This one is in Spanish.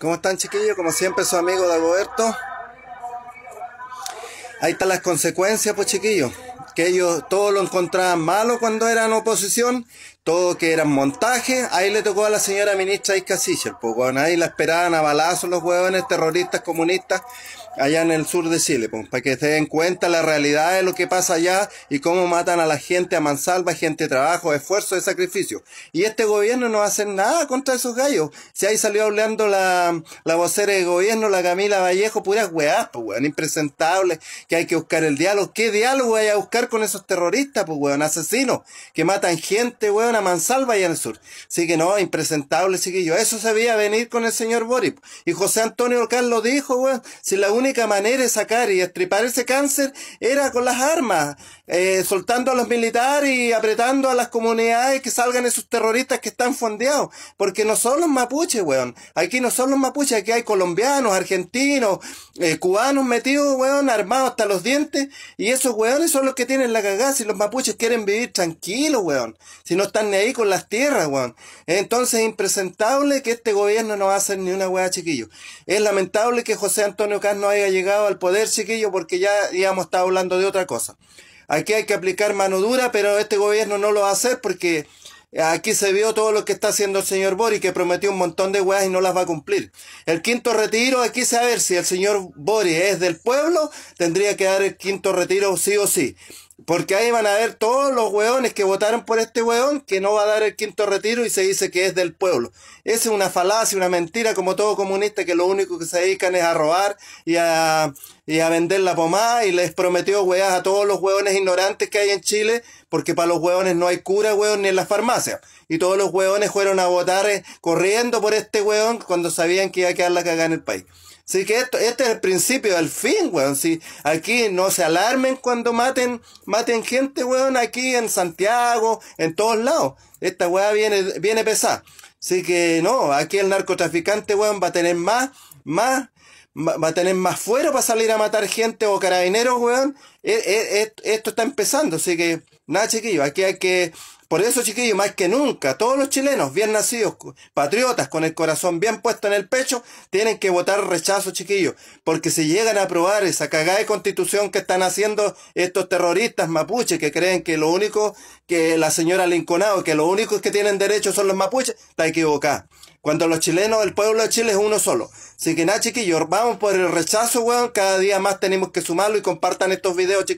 ¿Cómo están chiquillos? Como siempre su amigo Dagoberto. Ahí están las consecuencias, pues chiquillos que ellos todos lo encontraban malo cuando eran oposición, todo que eran montaje ahí le tocó a la señora ministra Isca Sichel, pues bueno, ahí la esperaban a balazos los huevones terroristas comunistas allá en el sur de Chile, pues, para que se den cuenta la realidad de lo que pasa allá y cómo matan a la gente a mansalva, gente de trabajo, esfuerzo, de sacrificio. Y este gobierno no hace nada contra esos gallos. Si ahí salió hablando la, vocera de gobierno, la Camila Vallejo, puras weás, pues weón, impresentables, que hay que buscar el diálogo. ¿Qué diálogo hay a buscar con esos terroristas, pues, weón, asesinos, que matan gente, weón, a mansalva allá en el sur. Así que no, impresentable, que yo, Eso sabía venir con el señor Boris. Y José Antonio Carlos dijo, weón, si la única manera de sacar y estripar ese cáncer era con las armas, eh, soltando a los militares y apretando a las comunidades que salgan esos terroristas que están fondeados. Porque no son los mapuches, weón. Aquí no son los mapuches, aquí hay colombianos, argentinos, eh, cubanos metidos, weón, armados hasta los dientes. Y esos weones son los que tienen tienen la cagada si los mapuches quieren vivir tranquilos, weón? Si no están ni ahí con las tierras, weón. Eh, entonces es impresentable que este gobierno no va a hacer ni una weá, chiquillo. Es lamentable que José Antonio Cas no haya llegado al poder, chiquillo, porque ya íbamos estado hablando de otra cosa. Aquí hay que aplicar mano dura, pero este gobierno no lo va a hacer porque Aquí se vio todo lo que está haciendo el señor Bori... que prometió un montón de weas y no las va a cumplir. El quinto retiro, aquí a ver si el señor Bori es del pueblo, tendría que dar el quinto retiro sí o sí. Porque ahí van a ver todos los hueones que votaron por este hueón que no va a dar el quinto retiro y se dice que es del pueblo. Esa es una falacia, una mentira, como todo comunista que lo único que se dedican es a robar y a, y a vender la pomada y les prometió hueás a todos los hueones ignorantes que hay en Chile, porque para los hueones no hay cura, hueón, ni en las farmacias. Y todos los hueones fueron a votar eh, corriendo por este hueón cuando sabían que iba a quedar la cagada en el país. Así que esto, este es el principio del fin, weón. Si aquí no se alarmen cuando maten, maten gente, weón, aquí en Santiago, en todos lados. Esta weá viene, viene pesada. Así que no, aquí el narcotraficante, weón, va a tener más, más, va a tener más fuero para salir a matar gente o carabineros, weón. E, e, e, esto está empezando, así que Nada, chiquillo, aquí hay que... Por eso, chiquillo, más que nunca, todos los chilenos bien nacidos, patriotas, con el corazón bien puesto en el pecho, tienen que votar rechazo, chiquillo. Porque si llegan a aprobar esa cagada de constitución que están haciendo estos terroristas mapuches, que creen que lo único que la señora Linconado, que lo único que tienen derecho son los mapuches, está equivocada. Cuando los chilenos, el pueblo de Chile es uno solo. Así que nada, chiquillos, vamos por el rechazo, weón. Cada día más tenemos que sumarlo y compartan estos videos, chiquillos.